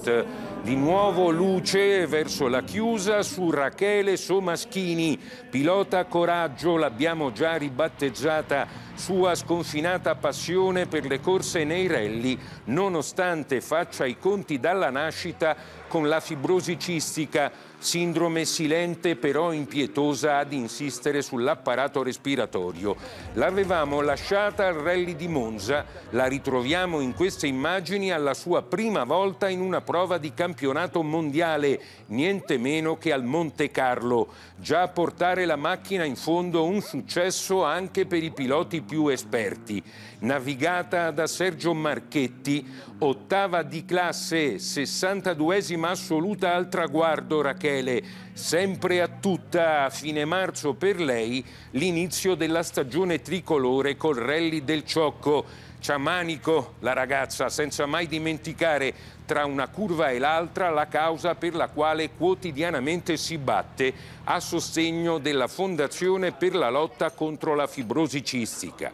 sport. Di nuovo luce verso la chiusa su Rachele Somaschini, pilota coraggio, l'abbiamo già ribattezzata, sua sconfinata passione per le corse nei rally, nonostante faccia i conti dalla nascita con la fibrosi cistica, sindrome silente però impietosa ad insistere sull'apparato respiratorio. L'avevamo lasciata al rally di Monza, la ritroviamo in queste immagini alla sua prima volta in una prova di campionato mondiale, niente meno che al Monte Carlo. Già a portare la macchina in fondo un successo anche per i piloti più esperti. Navigata da Sergio Marchetti, ottava di classe, 62esima assoluta al traguardo Rachele. Sempre a tutta a fine marzo per lei l'inizio della stagione tricolore col rally del Ciocco Ciamanico, la ragazza, senza mai dimenticare tra una curva e l'altra la causa per la quale quotidianamente si batte a sostegno della Fondazione per la lotta contro la fibrosi cistica.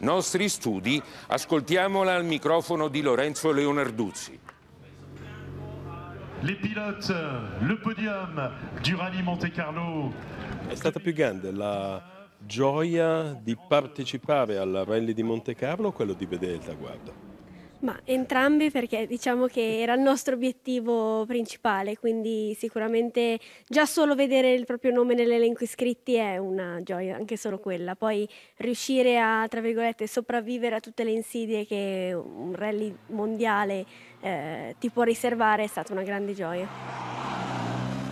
Nostri studi, ascoltiamola al microfono di Lorenzo Leonarduzzi. Le pilote, le podium du rallye Monte Carlo. È stata più grande la gioia di partecipare al rally di Monte Carlo o quello di vedere il traguardo? Ma entrambi perché diciamo che era il nostro obiettivo principale, quindi sicuramente già solo vedere il proprio nome nell'elenco iscritti è una gioia, anche solo quella. Poi riuscire a, tra virgolette, sopravvivere a tutte le insidie che un rally mondiale eh, ti può riservare è stata una grande gioia.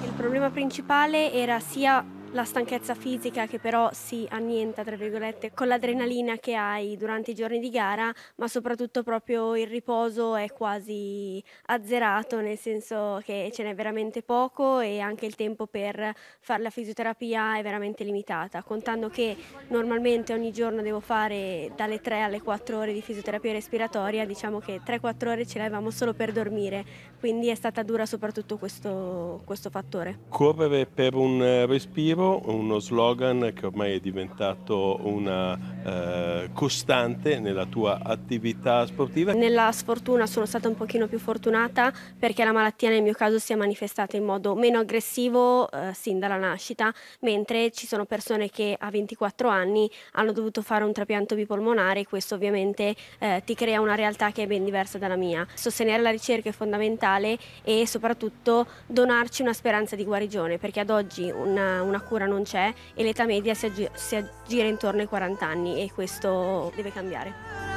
Il problema principale era sia la stanchezza fisica che però si annienta, tra virgolette, con l'adrenalina che hai durante i giorni di gara, ma soprattutto proprio il riposo è quasi azzerato, nel senso che ce n'è veramente poco e anche il tempo per fare la fisioterapia è veramente limitata, contando che normalmente ogni giorno devo fare dalle 3 alle 4 ore di fisioterapia respiratoria, diciamo che 3-4 ore ce l'avevamo solo per dormire, quindi è stata dura soprattutto questo, questo fattore. Correre per un eh, respiro Dicevo, uno slogan che ormai è diventato una eh, costante nella tua attività sportiva. Nella sfortuna sono stata un pochino più fortunata perché la malattia nel mio caso si è manifestata in modo meno aggressivo eh, sin dalla nascita, mentre ci sono persone che a 24 anni hanno dovuto fare un trapianto bipolmonare e questo ovviamente eh, ti crea una realtà che è ben diversa dalla mia. Sostenere la ricerca è fondamentale e soprattutto donarci una speranza di guarigione perché ad oggi una, una cura cura non c'è e l'età media si, aggira intorno ai 40 anni e questo deve cambiare.